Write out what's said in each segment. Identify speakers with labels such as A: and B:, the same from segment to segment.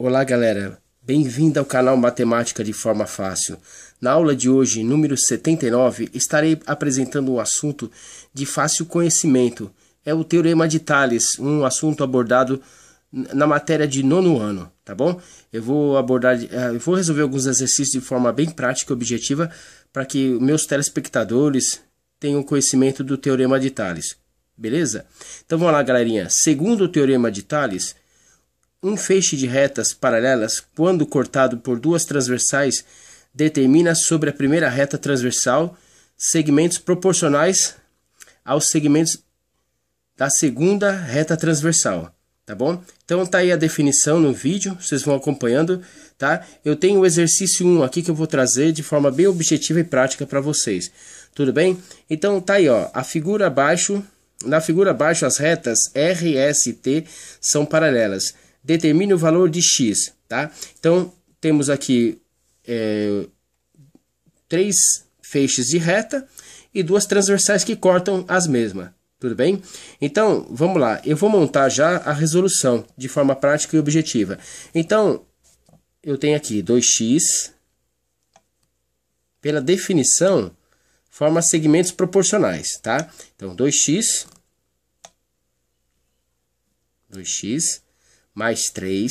A: Olá, galera. Bem-vindo ao canal Matemática de Forma Fácil. Na aula de hoje, número 79, estarei apresentando um assunto de fácil conhecimento. É o Teorema de Thales, um assunto abordado na matéria de nono ano, tá bom? Eu vou abordar, eh, eu vou resolver alguns exercícios de forma bem prática e objetiva para que meus telespectadores tenham conhecimento do Teorema de Thales, beleza? Então vamos lá, galerinha. Segundo o Teorema de Thales, um feixe de retas paralelas, quando cortado por duas transversais, determina sobre a primeira reta transversal segmentos proporcionais aos segmentos da segunda reta transversal, tá bom? Então tá aí a definição no vídeo, vocês vão acompanhando, tá? Eu tenho o exercício 1 aqui que eu vou trazer de forma bem objetiva e prática para vocês. Tudo bem? Então tá aí, ó, a figura abaixo, na figura abaixo as retas R, S T são paralelas determine o valor de x, tá? Então, temos aqui é, três feixes de reta e duas transversais que cortam as mesmas, tudo bem? Então, vamos lá, eu vou montar já a resolução de forma prática e objetiva. Então, eu tenho aqui 2x, pela definição, forma segmentos proporcionais, tá? Então, 2x, 2x mais 3,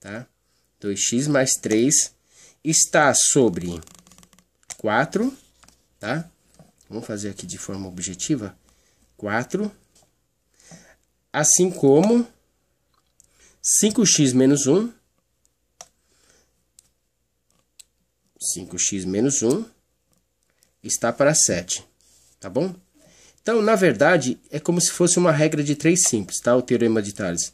A: tá? 2x mais 3 está sobre 4, tá? Vamos fazer aqui de forma objetiva. 4, assim como 5x menos 1, 5x menos 1 está para 7, tá bom? Então, na verdade, é como se fosse uma regra de três simples, tá? O teorema de Thales.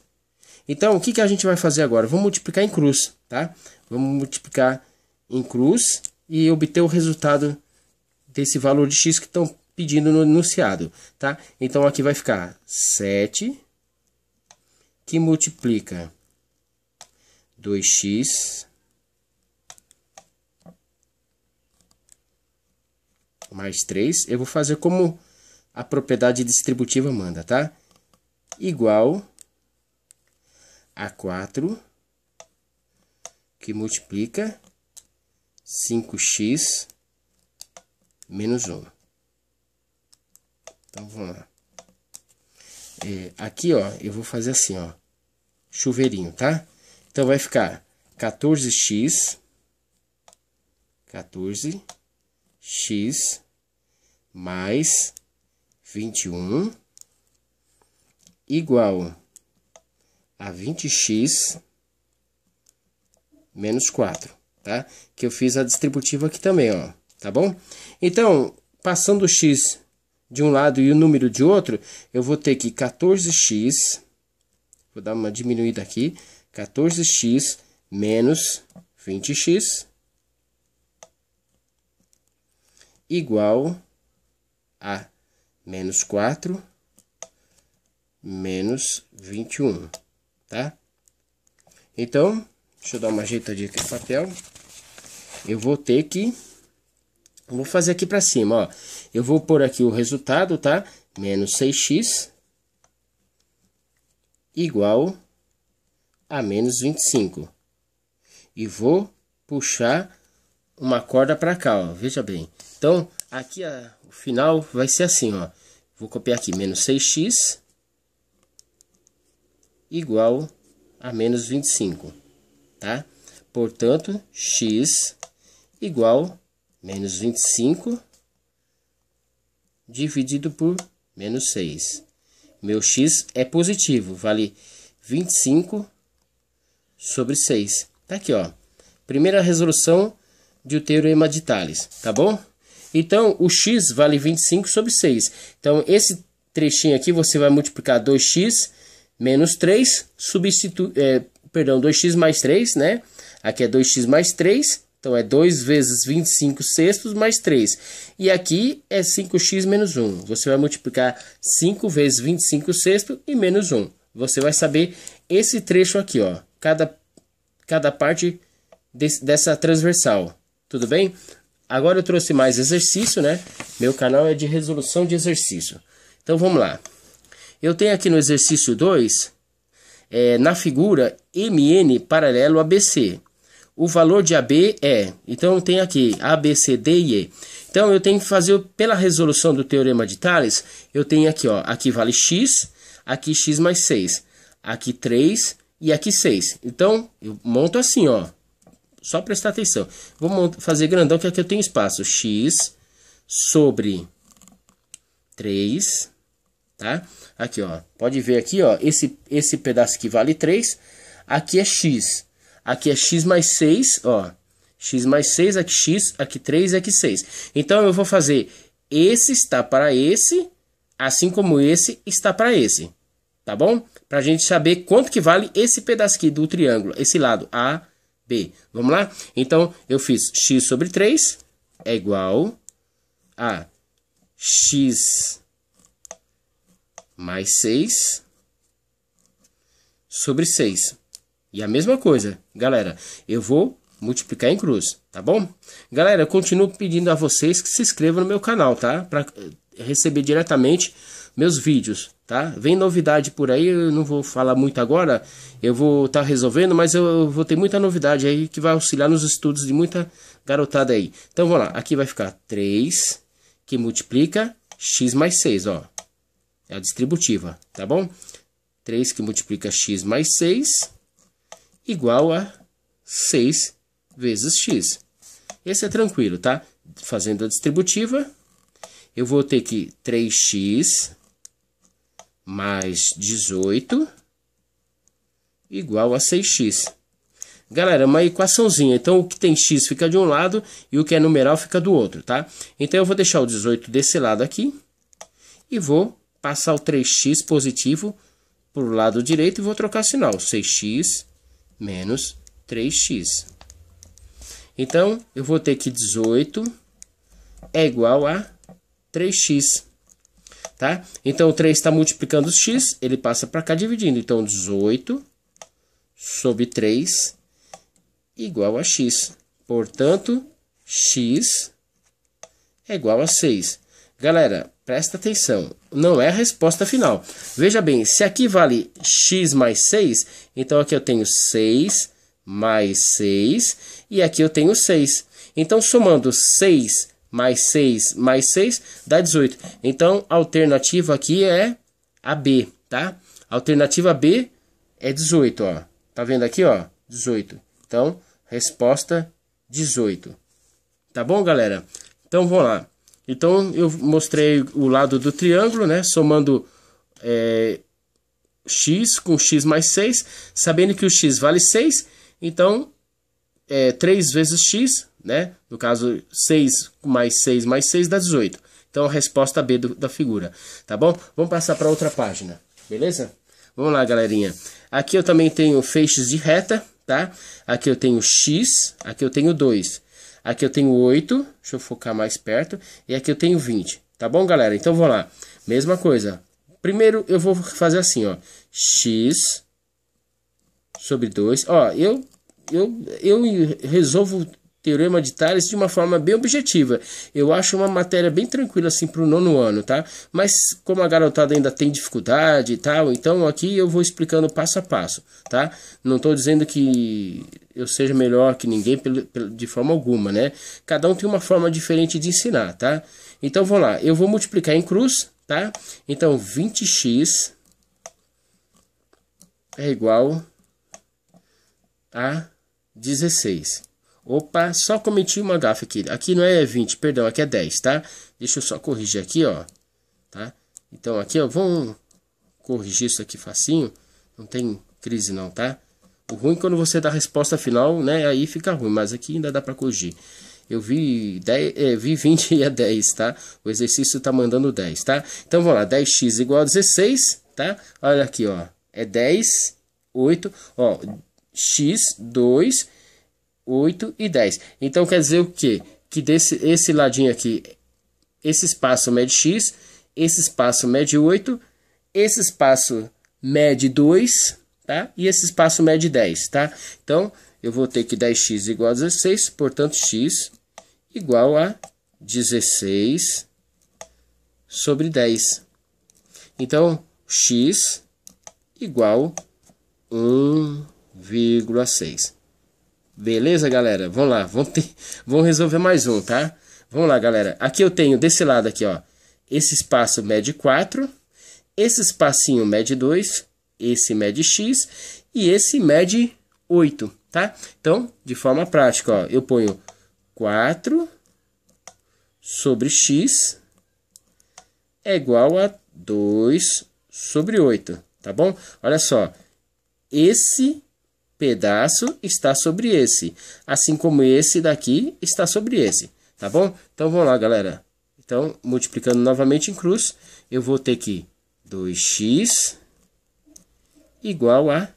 A: Então, o que, que a gente vai fazer agora? Vamos multiplicar em cruz, tá? Vamos multiplicar em cruz e obter o resultado desse valor de x que estão pedindo no enunciado, tá? Então, aqui vai ficar 7 que multiplica 2x mais 3. Eu vou fazer como a propriedade distributiva manda, tá? Igual a 4 que multiplica 5x menos 1. Então, vamos lá. É, aqui, ó, eu vou fazer assim, ó. Chuveirinho, tá? Então, vai ficar 14x, 14x mais 21 igual a 20x menos 4, tá? Que eu fiz a distributiva aqui também, ó, tá bom? Então, passando o x de um lado e o número de outro, eu vou ter que 14x, vou dar uma diminuída aqui, 14x menos 20x igual a menos 4, menos 21, tá? Então, deixa eu dar uma ajeitadinha aqui no papel. Eu vou ter que... Vou fazer aqui para cima, ó. Eu vou pôr aqui o resultado, tá? Menos 6x igual a menos 25. E vou puxar uma corda para cá, ó. Veja bem. Então, Aqui a, o final vai ser assim, ó. Vou copiar aqui, menos 6x igual a menos 25, tá? Portanto, x igual menos 25 dividido por menos 6. Meu x é positivo, vale 25 sobre 6. Tá aqui, ó. Primeira resolução de o teorema de Tales, tá bom? Então, o x vale 25 sobre 6. Então, esse trechinho aqui você vai multiplicar 2x menos 3, substitu é, perdão, 2x mais 3, né? Aqui é 2x mais 3, então é 2 vezes 25 sextos mais 3. E aqui é 5x menos 1. Você vai multiplicar 5 vezes 25 sexto e menos 1. Você vai saber esse trecho aqui, ó. Cada, cada parte desse, dessa transversal. Tudo bem? Agora eu trouxe mais exercício, né? Meu canal é de resolução de exercício. Então vamos lá. Eu tenho aqui no exercício 2, é, na figura MN paralelo ABC. O valor de AB é, então tem aqui A, B, C, D e E. Então eu tenho que fazer pela resolução do teorema de Thales, eu tenho aqui, ó, aqui vale x, aqui x mais 6, aqui 3 e aqui 6. Então eu monto assim, ó, só prestar atenção. Vou fazer grandão, que aqui eu tenho espaço. X sobre 3, tá? Aqui, ó. Pode ver aqui, ó. Esse, esse pedaço que vale 3. Aqui é X. Aqui é X mais 6, ó. X mais 6, aqui X, aqui 3 aqui 6. Então, eu vou fazer esse está para esse, assim como esse está para esse. Tá bom? Para a gente saber quanto que vale esse pedaço aqui do triângulo, esse lado A, B. Vamos lá? Então, eu fiz x sobre 3 é igual a x mais 6 sobre 6. E a mesma coisa, galera, eu vou multiplicar em cruz, tá bom? Galera, eu continuo pedindo a vocês que se inscrevam no meu canal, tá? Para eh, receber diretamente meus vídeos, tá? Vem novidade por aí, eu não vou falar muito agora, eu vou estar tá resolvendo, mas eu vou ter muita novidade aí que vai auxiliar nos estudos de muita garotada aí. Então vamos lá, aqui vai ficar 3 que multiplica x mais 6, ó. É a distributiva, tá bom? 3 que multiplica x mais 6 igual a 6 vezes x. Esse é tranquilo, tá? Fazendo a distributiva, eu vou ter que 3x mais 18 igual a 6x. Galera, é uma equaçãozinha. Então, o que tem x fica de um lado e o que é numeral fica do outro, tá? Então, eu vou deixar o 18 desse lado aqui e vou passar o 3x positivo para o lado direito e vou trocar sinal. 6x menos 3x. Então, eu vou ter que 18 é igual a 3x. Tá? Então, 3 está multiplicando os x, ele passa para cá dividindo. Então, 18 sobre 3 igual a x. Portanto, x é igual a 6. Galera, presta atenção, não é a resposta final. Veja bem, se aqui vale x mais 6, então aqui eu tenho 6 mais 6 e aqui eu tenho 6. Então, somando 6 mais 6 mais 6 dá 18. Então, a alternativa aqui é a B, tá? alternativa B é 18, ó. Tá vendo aqui, ó? 18. Então, resposta 18. Tá bom, galera? Então, vamos lá. Então, eu mostrei o lado do triângulo, né? Somando é, x com x mais 6. Sabendo que o x vale 6, então, é, 3 vezes x né? No caso, 6 mais 6 mais 6 dá 18. Então, a resposta B do, da figura, tá bom? Vamos passar para outra página, beleza? Vamos lá, galerinha. Aqui eu também tenho feixes de reta, tá? Aqui eu tenho x, aqui eu tenho 2. Aqui eu tenho 8, deixa eu focar mais perto. E aqui eu tenho 20, tá bom, galera? Então, vamos lá. Mesma coisa. Primeiro, eu vou fazer assim, ó. x sobre 2. Ó, eu, eu, eu resolvo Teorema de Tales de uma forma bem objetiva. Eu acho uma matéria bem tranquila assim para o nono ano, tá? Mas como a garotada ainda tem dificuldade e tal, então aqui eu vou explicando passo a passo, tá? Não estou dizendo que eu seja melhor que ninguém de forma alguma, né? Cada um tem uma forma diferente de ensinar, tá? Então vamos lá, eu vou multiplicar em cruz, tá? Então 20x é igual a 16. Opa, só cometi uma gafa aqui. Aqui não é 20, perdão, aqui é 10, tá? Deixa eu só corrigir aqui, ó. Tá? Então aqui, ó, vamos corrigir isso aqui facinho. Não tem crise não, tá? O ruim é quando você dá a resposta final, né? Aí fica ruim, mas aqui ainda dá para corrigir. Eu vi, 10, é, vi 20 e é 10, tá? O exercício tá mandando 10, tá? Então vamos lá, 10x igual a 16, tá? Olha aqui, ó. É 10, 8, ó. x, 2 8 e 10. Então quer dizer o quê? Que desse esse ladinho aqui, esse espaço mede x, esse espaço mede 8, esse espaço mede 2, tá? E esse espaço mede 10, tá? Então eu vou ter que 10x igual a 16, portanto x igual a 16 sobre 10. Então x igual a 1,6. Beleza, galera? Vamos lá, vamos, ter, vamos resolver mais um, tá? Vamos lá, galera. Aqui eu tenho desse lado aqui, ó. Esse espaço mede 4, esse espacinho mede 2, esse mede x e esse mede 8, tá? Então, de forma prática, ó, eu ponho 4 sobre x é igual a 2 sobre 8, tá bom? Olha só, esse pedaço está sobre esse, assim como esse daqui está sobre esse, tá bom? Então vamos lá, galera. Então, multiplicando novamente em cruz, eu vou ter que 2x igual a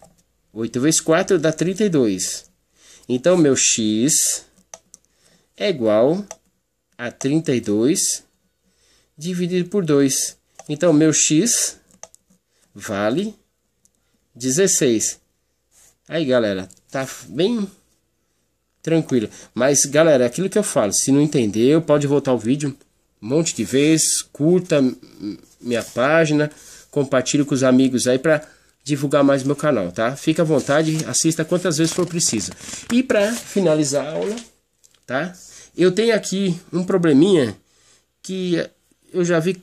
A: 8 vezes 4 dá 32. Então, meu x é igual a 32 dividido por 2. Então, meu x vale 16. Aí, galera, tá bem tranquilo. Mas, galera, aquilo que eu falo, se não entendeu, pode voltar o vídeo um monte de vezes, curta minha página, compartilhe com os amigos aí para divulgar mais meu canal, tá? Fica à vontade, assista quantas vezes for preciso. E para finalizar a aula, tá? Eu tenho aqui um probleminha que eu já vi,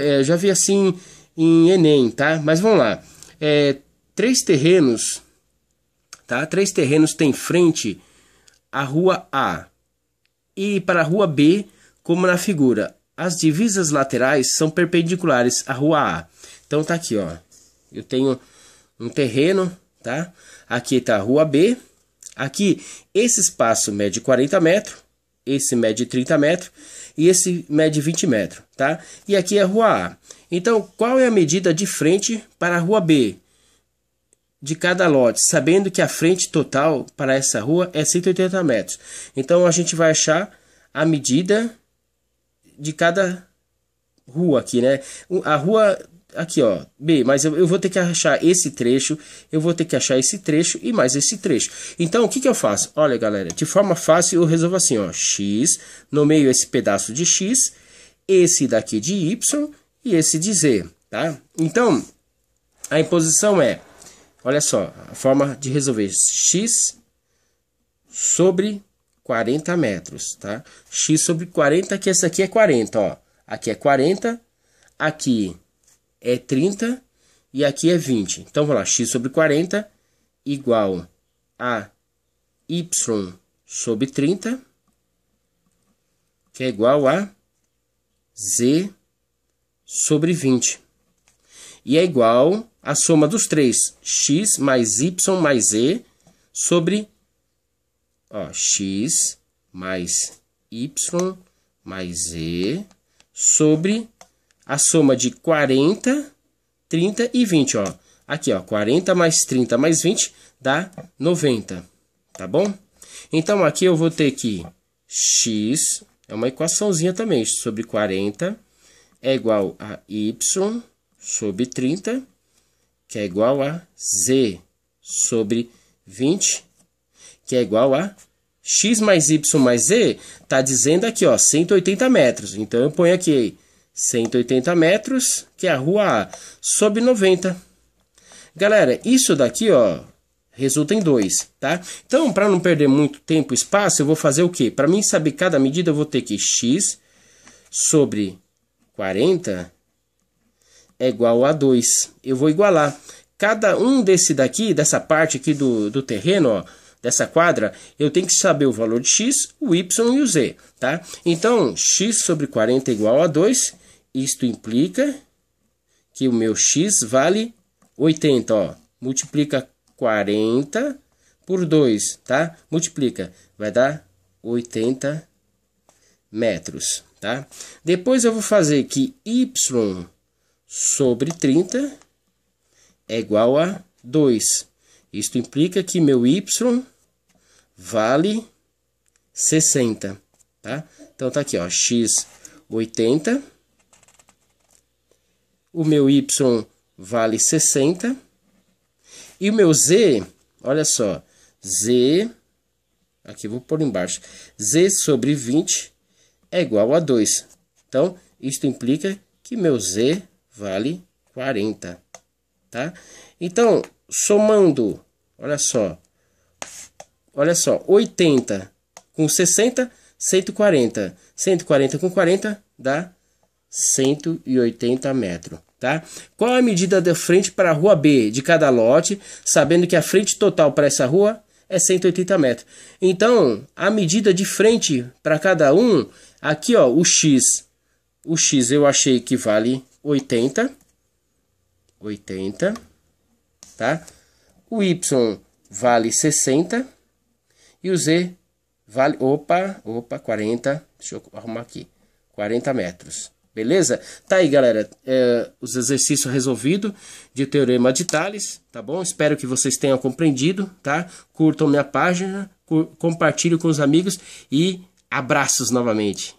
A: é, já vi assim em Enem, tá? Mas vamos lá. É, três terrenos Tá? Três terrenos têm frente à rua A e para a rua B, como na figura. As divisas laterais são perpendiculares à rua A. Então tá aqui, ó. Eu tenho um terreno, tá? Aqui tá a rua B. Aqui, esse espaço mede 40 metros, esse mede 30 metros e esse mede 20 metros, tá? E aqui é a rua A. Então, qual é a medida de frente para a rua B? de cada lote, sabendo que a frente total para essa rua é 180 metros. Então a gente vai achar a medida de cada rua aqui, né? A rua aqui, ó, B, mas eu, eu vou ter que achar esse trecho, eu vou ter que achar esse trecho e mais esse trecho. Então o que, que eu faço? Olha, galera, de forma fácil eu resolvo assim, ó, x, no meio esse pedaço de x, esse daqui de y e esse de z, tá? Então a imposição é Olha só, a forma de resolver x sobre 40 metros, tá? x sobre 40, que essa aqui é 40, ó. Aqui é 40, aqui é 30 e aqui é 20. Então, vamos lá, x sobre 40 igual a y sobre 30, que é igual a z sobre 20. E é igual a soma dos três, x mais y mais e, sobre ó, x mais y mais e, sobre a soma de 40, 30 e 20. Ó. Aqui, ó, 40 mais 30 mais 20 dá 90, tá bom? Então, aqui eu vou ter que x é uma equaçãozinha também, sobre 40 é igual a y sobre 30 que é igual a z sobre 20, que é igual a x mais y mais z, está dizendo aqui, ó, 180 metros. Então, eu ponho aqui 180 metros, que é a rua A, sobre 90. Galera, isso daqui, ó, resulta em 2, tá? Então, para não perder muito tempo e espaço, eu vou fazer o quê? Para mim saber cada medida, eu vou ter que x sobre 40 é igual a 2. Eu vou igualar. Cada um desse daqui, dessa parte aqui do, do terreno, ó, dessa quadra, eu tenho que saber o valor de x, o y e o z, tá? Então, x sobre 40 é igual a 2, isto implica que o meu x vale 80, ó. Multiplica 40 por 2, tá? Multiplica, vai dar 80 metros, tá? Depois eu vou fazer que y sobre 30 é igual a 2. Isto implica que meu y vale 60, tá? Então está aqui, ó, x 80. O meu y vale 60. E o meu z, olha só, z aqui vou pôr embaixo. z sobre 20 é igual a 2. Então, isto implica que meu z vale 40, tá? Então, somando, olha só, olha só, 80 com 60, 140. 140 com 40 dá 180 metros. Tá? Qual a medida da frente para a rua B de cada lote, sabendo que a frente total para essa rua é 180 metros. Então, a medida de frente para cada um, aqui ó, o x, o x eu achei que vale 80, 80, tá? O Y vale 60 e o Z vale, opa, opa, 40, deixa eu arrumar aqui, 40 metros. Beleza? Tá aí, galera, é, os exercícios resolvidos de Teorema de Tales, tá bom? Espero que vocês tenham compreendido, tá? Curtam minha página, compartilhe com os amigos e abraços novamente.